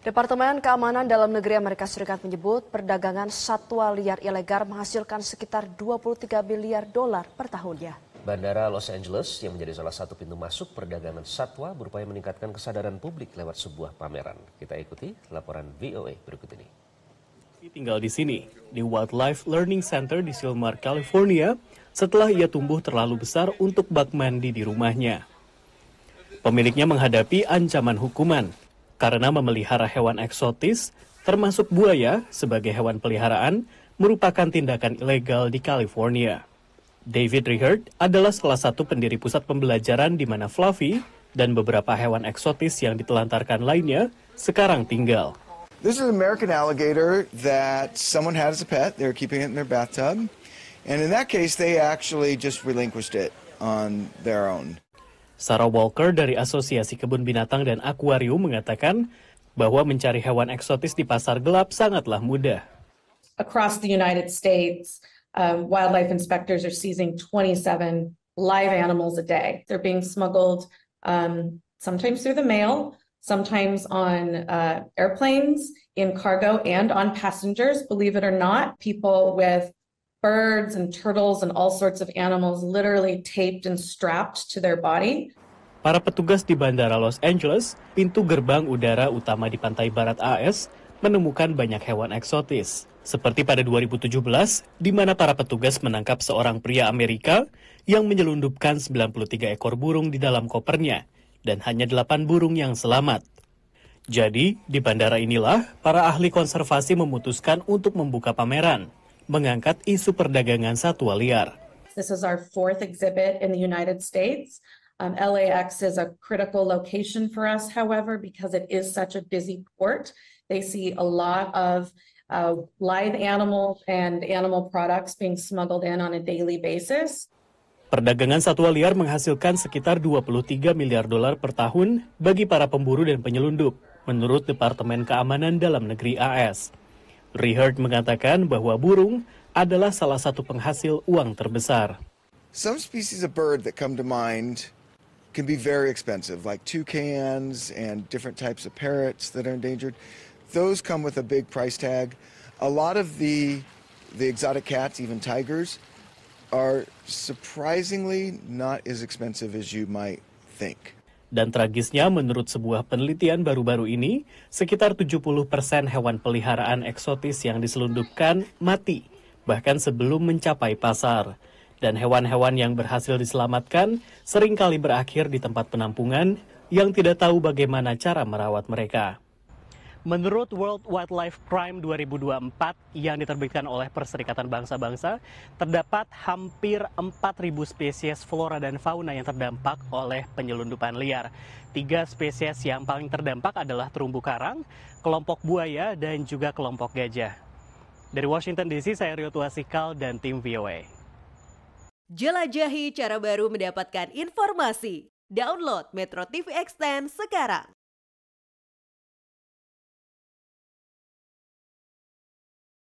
Departemen Keamanan Dalam Negeri Amerika Serikat menyebut perdagangan satwa liar ilegal menghasilkan sekitar 23 miliar dolar per tahunnya. Bandara Los Angeles yang menjadi salah satu pintu masuk perdagangan satwa berupaya meningkatkan kesadaran publik lewat sebuah pameran. Kita ikuti laporan VOA e berikut ini. Tinggal di sini, di Wildlife Learning Center di Silmar, California, setelah ia tumbuh terlalu besar untuk bak mandi di rumahnya. Pemiliknya menghadapi ancaman hukuman karena memelihara hewan eksotis, termasuk buaya sebagai hewan peliharaan, merupakan tindakan ilegal di California. David Rehert adalah salah satu pendiri pusat pembelajaran di mana Fluffy dan beberapa hewan eksotis yang ditelantarkan lainnya sekarang tinggal. This is an American alligator that someone had as a pet. They're keeping it in their bathtub. And in that case, they actually just relinquished it on their own. Sarah Walker dari Asosiasi Kebun Binatang dan Akuarium mengatakan bahwa mencari hewan eksotis di pasar gelap sangatlah mudah. Across the United States, um, wildlife inspectors are seizing 27 live animals a day. They're being smuggled um, sometimes through the mail, sometimes on uh, airplanes, in cargo, and on passengers. Believe it or not, people with birds and turtles and all sorts of animals literally taped and strapped to their body. Para petugas di Bandara Los Angeles, pintu gerbang udara utama di pantai barat AS, menemukan banyak hewan eksotis. Seperti pada 2017, di mana para petugas menangkap seorang pria Amerika yang menyelundupkan 93 ekor burung di dalam kopernya, dan hanya 8 burung yang selamat. Jadi, di bandara inilah, para ahli konservasi memutuskan untuk membuka pameran mengangkat isu perdagangan satwa liar. This is our fourth exhibit in the United States. Um, LAX is a critical location for us, however, because it is such a busy port. They see a lot of uh, live animal and animal products being smuggled in on a daily basis. Perdagangan satwa liar menghasilkan sekitar 23 miliar dolar per tahun bagi para pemburu dan penyelundup, menurut Departemen Keamanan Dalam Negeri AS. Richard mengatakan bahwa burung adalah salah satu penghasil uang terbesar. Some species of bird that come to mind can be very expensive, like toucans and different types of parrots that are endangered. Those come with a big price tag. A lot of the the exotic cats, even tigers, are surprisingly not as expensive as you might think. Dan tragisnya menurut sebuah penelitian baru-baru ini, sekitar 70% hewan peliharaan eksotis yang diselundupkan mati, bahkan sebelum mencapai pasar. Dan hewan-hewan yang berhasil diselamatkan seringkali berakhir di tempat penampungan yang tidak tahu bagaimana cara merawat mereka. Menurut World Wildlife Crime 2024 yang diterbitkan oleh Perserikatan Bangsa-Bangsa, terdapat hampir 4.000 spesies flora dan fauna yang terdampak oleh penyelundupan liar. Tiga spesies yang paling terdampak adalah terumbu karang, kelompok buaya, dan juga kelompok gajah. Dari Washington DC, saya Rio Tuasikal dan tim VOA. Jelajahi cara baru mendapatkan informasi. Download Metro TV Extend sekarang.